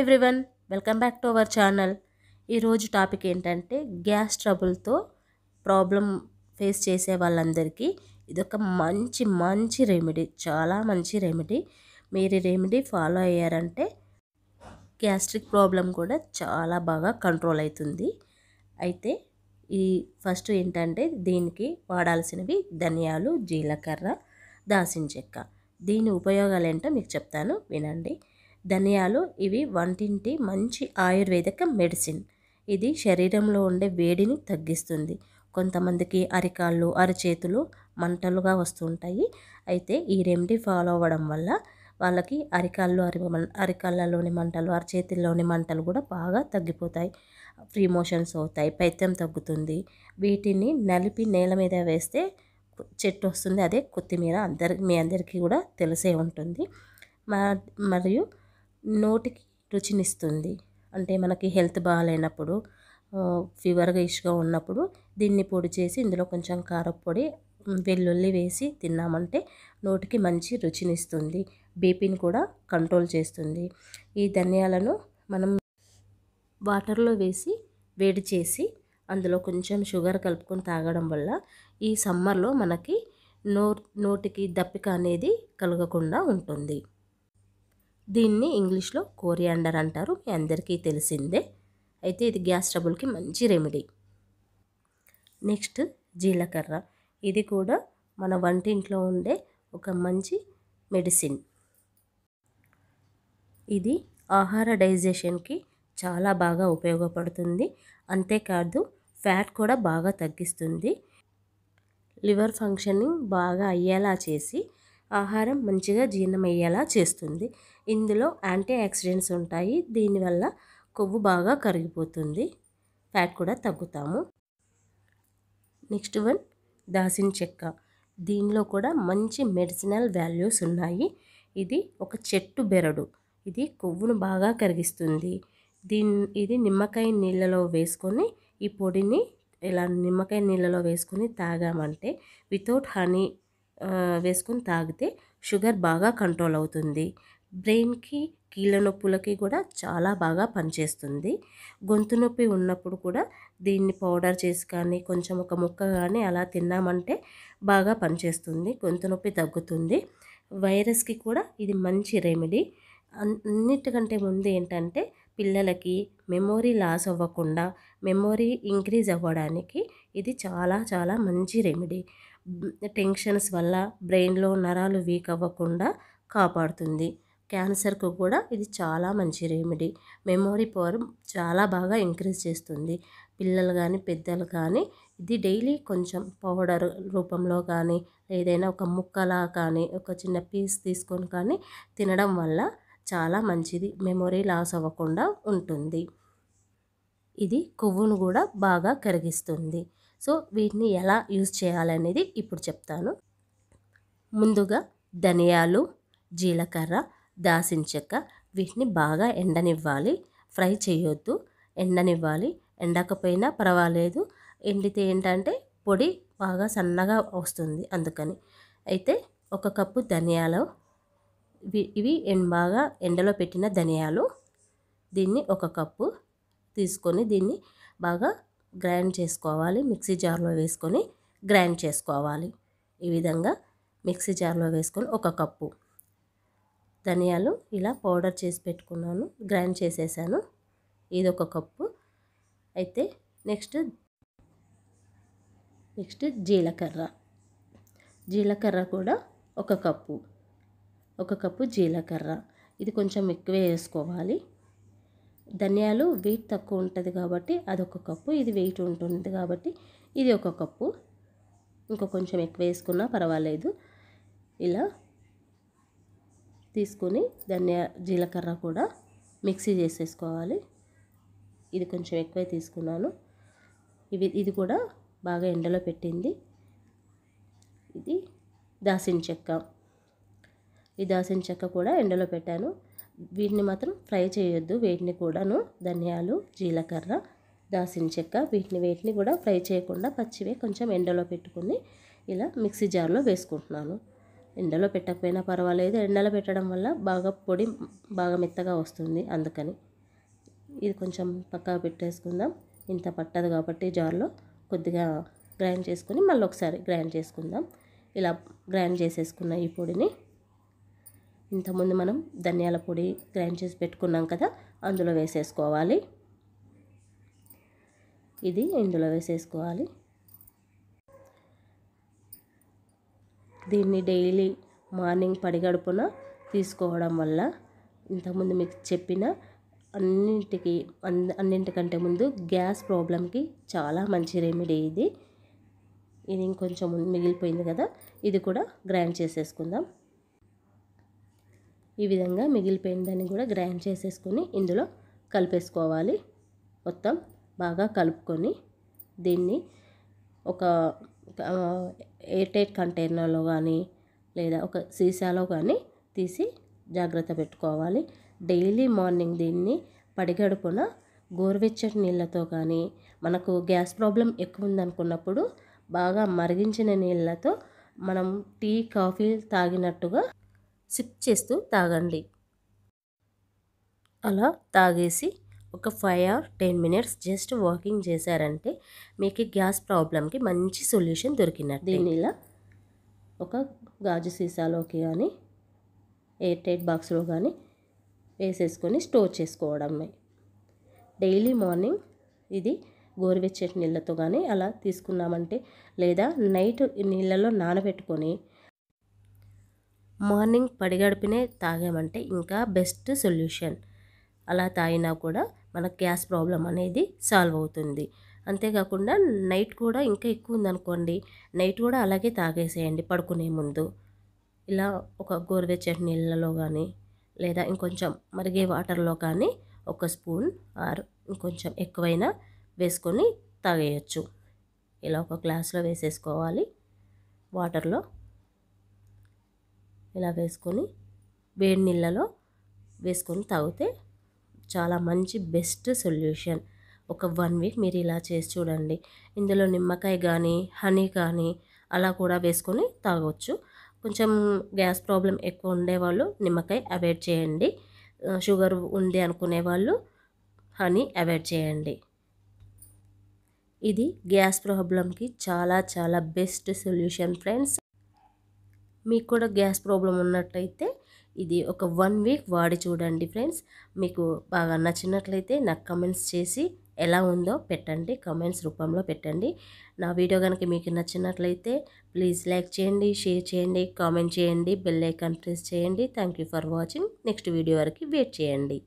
everyone welcome back to our channel ఈరోజు topic ఏంటంటే gas ట్రబుల్తో ప్రాబ్లం ఫేస్ చేసే వాళ్ళందరికీ ఇదొక మంచి మంచి రెమెడీ చాలా మంచి రెమెడీ మీరు రెమెడీ ఫాలో అయ్యారంటే గ్యాస్ట్రిక్ ప్రాబ్లం కూడా చాలా బాగా కంట్రోల్ అవుతుంది అయితే ఈ ఫస్ట్ ఏంటంటే దీనికి వాడాల్సినవి ధనియాలు జీలకర్ర దాసిన చెక్క దీని ఉపయోగాలు ఏంటో మీకు చెప్తాను వినండి ధనియాలు ఇవి వంటింటి మంచి ఆయుర్వేదిక మెడిసిన్ ఇది శరీరంలో ఉండే వేడిని తగ్గిస్తుంది కొంతమందికి అరికాళ్ళు అరచేతులు మంటలుగా వస్తుంటాయి అయితే ఈ రెమెడీ ఫాలో అవ్వడం వల్ల వాళ్ళకి అరికాళ్ళు అరి అరికాళ్ళలోని మంటలు అరచేతుల్లోని మంటలు కూడా బాగా తగ్గిపోతాయి ఫ్రీ మోషన్స్ అవుతాయి పైత్యం తగ్గుతుంది వీటిని నలిపి నేల మీద వేస్తే చెట్టు వస్తుంది అదే కొత్తిమీర అందరి మీ అందరికీ కూడా తెలిసే ఉంటుంది మరియు నోటికి రుచినిస్తుంది అంటే మనకి హెల్త్ బాగాలేనప్పుడు ఫీవర్గా ఇష్యూగా ఉన్నప్పుడు దీన్ని పొడి చేసి ఇందులో కొంచెం కారపొడి వెల్లుల్లి వేసి తిన్నామంటే నోటికి మంచి రుచినిస్తుంది బీపీని కూడా కంట్రోల్ చేస్తుంది ఈ ధనియాలను మనం వాటర్లో వేసి వేడి చేసి అందులో కొంచెం షుగర్ కలుపుకొని తాగడం వల్ల ఈ సమ్మర్లో మనకి నో నోటికి దప్పిక అనేది కలగకుండా ఉంటుంది దీన్ని ఇంగ్లీష్లో కోరియాండర్ అంటారు మీ అందరికీ తెలిసిందే అయితే ఇది గ్యాస్ ట్రబుల్కి మంచి రెమెడీ నెక్స్ట్ జీలకర్ర ఇది కూడా మన వంటింట్లో ఉండే ఒక మంచి మెడిసిన్ ఇది ఆహార డైజెషన్కి చాలా బాగా ఉపయోగపడుతుంది అంతేకాదు ఫ్యాట్ కూడా బాగా తగ్గిస్తుంది లివర్ ఫంక్షనింగ్ బాగా అయ్యేలా చేసి ఆహారం మంచిగా జీర్ణమయ్యేలా చేస్తుంది ఇందులో యాంటీ ఆక్సిడెంట్స్ ఉంటాయి దీనివల్ల కొవ్వు బాగా కరిగిపోతుంది ఫ్యాట్ కూడా తగ్గుతాము నెక్స్ట్ వన్ దాసిన చెక్క దీనిలో కూడా మంచి మెడిసినల్ వాల్యూస్ ఉన్నాయి ఇది ఒక చెట్టు బెరడు ఇది కొవ్వును బాగా కరిగిస్తుంది దీన్ ఇది నిమ్మకాయ నీళ్ళలో వేసుకొని ఈ పొడిని ఇలా నిమ్మకాయ నీళ్ళలో వేసుకొని తాగామంటే వితౌట్ హనీ వేసుకుని తాగితే షుగర్ బాగా కంట్రోల్ అవుతుంది బ్రెయిన్కి కీళ్ళ నొప్పులకి కూడా చాలా బాగా పనిచేస్తుంది గొంతు నొప్పి ఉన్నప్పుడు కూడా దీన్ని పౌడర్ చేసి కానీ కొంచెం ఒక ముక్క కానీ అలా తిన్నామంటే బాగా పనిచేస్తుంది గొంతు నొప్పి తగ్గుతుంది వైరస్కి కూడా ఇది మంచి రెమెడీ అన్నిటికంటే ముందు ఏంటంటే పిల్లలకి మెమొరీ లాస్ అవ్వకుండా మెమొరీ ఇంక్రీజ్ అవ్వడానికి ఇది చాలా చాలా మంచి రెమెడీ టెన్షన్స్ వల్ల బ్రెయిన్లో నరాలు వీక్ అవ్వకుండా కాపాడుతుంది క్యాన్సర్కు కూడా ఇది చాలా మంచి రెమెడీ మెమొరీ పవర్ చాలా బాగా ఇంక్రీజ్ చేస్తుంది పిల్లలు కానీ పెద్దలు కానీ ఇది డైలీ కొంచెం పౌడర్ రూపంలో కానీ ఏదైనా ఒక ముక్కలా కానీ ఒక చిన్న పీస్ తీసుకొని కానీ తినడం వల్ల చాలా మంచిది మెమొరీ లాస్ అవ్వకుండా ఉంటుంది ఇది కొవ్వును కూడా బాగా కరిగిస్తుంది సో వీటిని ఎలా యూజ్ చేయాలనేది ఇప్పుడు చెప్తాను ముందుగా ధనియాలు జీలకర్ర దాసిన చెక్క వీటిని బాగా ఎండనివ్వాలి ఫ్రై చేయొద్దు ఎండనివ్వాలి ఎండకపోయినా పర్వాలేదు ఎండితే ఏంటంటే పొడి బాగా సన్నగా వస్తుంది అందుకని అయితే ఒక కప్పు ధనియాలు ఇవి బాగా ఎండలో పెట్టిన ధనియాలు దీన్ని ఒక కప్పు తీసుకొని దీన్ని బాగా గ్రైండ్ చేసుకోవాలి మిక్సీ జార్లో వేసుకొని గ్రైండ్ చేసుకోవాలి ఈ విధంగా మిక్సీ జార్లో వేసుకొని ఒక కప్పు ధనియాలు ఇలా పౌడర్ చేసి పెట్టుకున్నాను గ్రైండ్ చేసేసాను ఇది ఒక కప్పు అయితే నెక్స్ట్ నెక్స్ట్ జీలకర్ర జీలకర్ర కూడా ఒక కప్పు ఒక కప్పు జీలకర్ర ఇది కొంచెం ఎక్కువే వేసుకోవాలి ధనియాలు వెయిట్ తక్కువ ఉంటుంది కాబట్టి అదొక కప్పు ఇది వెయిట్ ఉంటుంది కాబట్టి ఇది ఒక కప్పు ఇంకా కొంచెం ఎక్కువ వేసుకున్నా పర్వాలేదు ఇలా తీసుకొని ధనియా జీలకర్ర కూడా మిక్సీ చేసేసుకోవాలి ఇది కొంచెం ఎక్కువే తీసుకున్నాను ఇవి ఇది కూడా బాగా ఎండలో పెట్టింది ఇది దాసిన చెక్క ఈ దాసిన చెక్క కూడా ఎండలో పెట్టాను వీటిని మాత్రం ఫ్రై చేయొద్దు వీటిని కూడాను ధనియాలు జీలకర్ర దాసిన చెక్క వీటిని వీటిని కూడా ఫ్రై చేయకుండా పచ్చివే కొంచెం ఎండలో పెట్టుకుని ఇలా మిక్సీ జార్లో వేసుకుంటున్నాను ఎండలో పెట్టకపోయినా పర్వాలేదు ఎండలో పెట్టడం వల్ల బాగా పొడి బాగా మెత్తగా వస్తుంది అందుకని ఇది కొంచెం పక్కగా పెట్టేసుకుందాం ఇంత పట్టదు కాబట్టి జార్లో కొద్దిగా గ్రైండ్ చేసుకుని మళ్ళీ ఒకసారి గ్రైండ్ చేసుకుందాం ఇలా గ్రైండ్ చేసేసుకున్న ఈ పొడిని ఇంతకుముందు మనం ధనియాల పొడి గ్రైండ్ చేసి పెట్టుకున్నాం కదా అందులో వేసేసుకోవాలి ఇది ఇందులో వేసేసుకోవాలి దీన్ని డైలీ మార్నింగ్ పడిగడుపున తీసుకోవడం వల్ల ఇంతకుముందు మీకు చెప్పిన అన్నింటికి అన్నింటికంటే ముందు గ్యాస్ ప్రాబ్లంకి చాలా మంచి రెమెడీ ఇది ఇది ఇంకొంచెం మిగిలిపోయింది కదా ఇది కూడా గ్రైండ్ చేసేసుకుందాం ఈ విధంగా మిగిలిపోయిన దాన్ని కూడా గ్రైండ్ చేసేసుకొని ఇందులో కలిపేసుకోవాలి మొత్తం బాగా కలుపుకొని దీన్ని ఒక ఎయిర్టైట్ కంటైనర్లో కానీ లేదా ఒక సీసాలో కానీ తీసి జాగ్రత్త పెట్టుకోవాలి డైలీ మార్నింగ్ దీన్ని పడిగడుపున గోరువెచ్చటి నీళ్ళతో కానీ మనకు గ్యాస్ ప్రాబ్లం ఎక్కువ ఉందనుకున్నప్పుడు బాగా మరిగించిన నీళ్ళతో మనం టీ కాఫీ తాగినట్టుగా సిప్ చేస్తూ తాగండి అలా తాగేసి ఒక five or ten minutes just walking చేశారంటే మీకు గ్యాస్ ప్రాబ్లంకి మంచి సొల్యూషన్ దొరికినట్టు దీన్ని ఇలా ఒక గాజు సీసాలోకి కానీ ఎయిర్ టైట్ బాక్స్లో కానీ వేసేసుకొని స్టోర్ చేసుకోవడమే డైలీ మార్నింగ్ ఇది గోరువెచ్చటి నీళ్ళతో కానీ అలా తీసుకున్నామంటే లేదా నైట్ నీళ్ళలో నానబెట్టుకొని మార్నింగ్ పడిగడిపినే తాగామంటే ఇంకా బెస్ట్ సొల్యూషన్ అలా తాగినా కూడా మన గ్యాస్ ప్రాబ్లం అనేది సాల్వ్ అవుతుంది అంతేకాకుండా నైట్ కూడా ఇంకా ఎక్కువ ఉందనుకోండి నైట్ కూడా అలాగే తాగేసేయండి పడుకునే ముందు ఇలా ఒక గోరువెచ్చటి నీళ్ళలో కానీ లేదా ఇంకొంచెం మరిగే వాటర్లో కానీ ఒక స్పూన్ ఆర్ ఇంకొంచెం ఎక్కువైనా వేసుకొని తాగేయచ్చు ఇలా ఒక గ్లాస్లో వేసేసుకోవాలి వాటర్లో ఇలా వేసుకొని వేడి నీళ్ళలో వేసుకొని తాగితే చాలా మంచి బెస్ట్ సొల్యూషన్ ఒక వన్ వీక్ మీరు ఇలా చేసి చూడండి ఇందులో నిమ్మకాయ కానీ హనీ కానీ అలా కూడా వేసుకొని తాగవచ్చు కొంచెం గ్యాస్ ప్రాబ్లం ఎక్కువ ఉండేవాళ్ళు నిమ్మకాయ అవాయిడ్ చేయండి షుగర్ ఉంది అనుకునే వాళ్ళు హనీ అవాయిడ్ చేయండి ఇది గ్యాస్ ప్రాబ్లంకి చాలా చాలా బెస్ట్ సొల్యూషన్ ఫ్రెండ్స్ మీకు కూడా గ్యాస్ ప్రాబ్లం ఉన్నట్టయితే ఇది ఒక వన్ వీక్ వాడి చూడండి ఫ్రెండ్స్ మీకు బాగా నచ్చినట్లయితే నాకు కమెంట్స్ చేసి ఎలా ఉందో పెట్టండి కమెంట్స్ రూపంలో పెట్టండి నా వీడియో కనుక మీకు నచ్చినట్లయితే ప్లీజ్ లైక్ చేయండి షేర్ చేయండి కామెంట్ చేయండి బెల్ ప్రెస్ చేయండి thank for watching next video వరకు వెయిట్ చేయండి